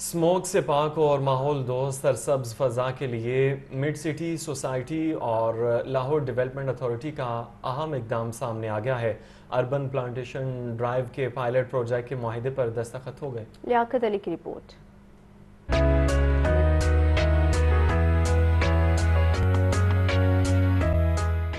smoke से पाक और माहौल दोस्त सरसब्ज फजा के लिए मिड सिटी सोसाइटी और लाहौर डेवलपमेंट अथॉरिटी का अहम इकदाम सामने आ गया है अर्बन प्लांटेशन ड्राइव के पायलट प्रोजेक्ट के माहे पर दस्तखत हो गए लियाकत अली की report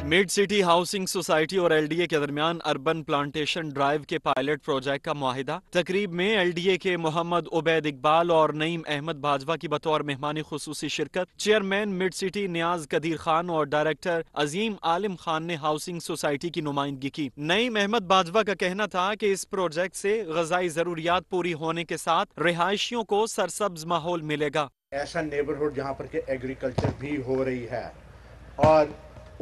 mid city housing society और एलडीए के दरमियान अर्बन प्लांटेशन ड्राइव के पायलट प्रोजेक्ट का माहिदा तकरीब में एलडीए के मोहम्मद उबैद इकबाल और नईम अहमद बाजवा की बतौर मेहमान खसूसी शिरकत chairman mid city Niaz Qadeer Khan और डायरेक्टर अजीम आलिम खान ने हाउसिंग सोसाइटी की नुमाइंदगी की नईम अहमद बाजवा का कहना था की इस प्रोजेक्ट ऐसी गजाई जरूरियात पूरी होने के साथ रिहायशियों को सरसब्ज माहौल मिलेगा ऐसा नेबरहुड जहाँ पर एग्रीकल्चर भी हो रही है और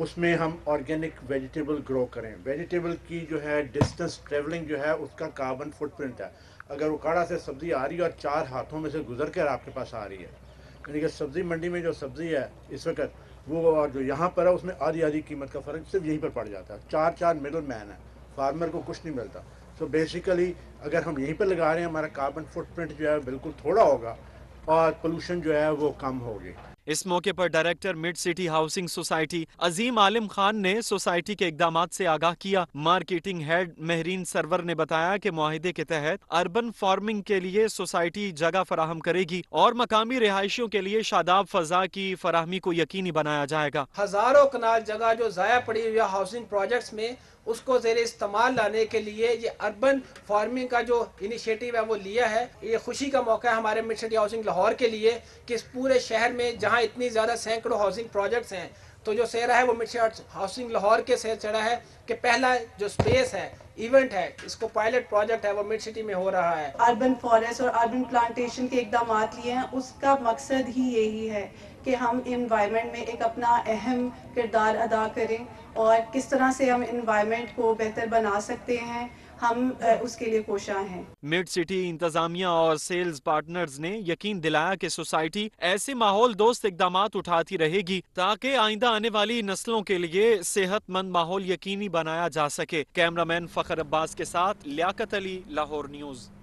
उसमें हम ऑर्गेनिक वेजिटेबल ग्रो करें वेजिटेबल की जो है डिस्टेंस ट्रेवलिंग जो है उसका कार्बन फुटप्रिंट है अगर उकाड़ा से सब्ज़ी आ रही है और चार हाथों में से गुजर कर आपके पास आ रही है यानी कि सब्ज़ी मंडी में जो सब्ज़ी है इस वक्त वो और जो यहाँ पर है उसमें आधी आधी कीमत का फ़र्क सिर्फ यहीं पर पड़ जाता है चार चार मिडल मैन है फार्मर को कुछ नहीं मिलता सो so बेसिकली अगर हम यहीं पर लगा रहे हैं हमारा कार्बन फुटप्रिंट जो है बिल्कुल थोड़ा होगा और पोलूशन जो है वो कम होगी इस मौके पर director mid city housing society Azeem Alim Khan ने सोसाइटी के इकदाम से आगाह किया मार्केटिंग हेड महरीन सरवर ने बताया की माहे के तहत अर्बन फार्मिंग के लिए सोसाइटी जगह फराहम करेगी और मकामी रिहायशियों के लिए शादाब फजा की फराहमी को यकीनी बनाया जाएगा हजारों कनाल जगह जो जया पड़ी हुई है हाउसिंग प्रोजेक्ट में उसको जेर इस्तेमाल लाने के लिए ये अर्बन फार्मिंग का जो इनिशिएटिव है वो लिया है ये खुशी का मौका है हमारे मिड सिटी हाउसिंग लाहौर के लिए कि इस पूरे शहर में जहाँ यहाँ इतनी ज़्यादा सैकड़ों हाउसिंग प्रोजेक्ट्स हैं तो जो सेरा है वो मिट हाउसिंग लाहौर के शहर चढ़ा है कि पहला जो स्पेस है इवेंट है इसको पायलट प्रोजेक्ट है वो मिड सिटी में हो रहा है अर्बन फॉरेस्ट और अर्बन प्लांटेशन के इकदाम लिए हैं उसका मकसद ही यही है कि हम इन्वायरमेंट में एक अपना अहम किरदार अदा करें और किस तरह से हम इन्वायरमेंट को बेहतर बना सकते हैं हम उसके लिए कोशा हैं मिड सिटी इंतजामिया और सेल्स पार्टनर्स ने यकीन दिलाया कि सोसाइटी ऐसे माहौल दोस्त इकदाम उठाती रहेगी ताकि आइंदा आने वाली नस्लों के लिए सेहतमंद माहौल यकीनी बनाया जा सके कैमरामैन फखर अब्बास के साथ लियाकत अली लाहौर न्यूज़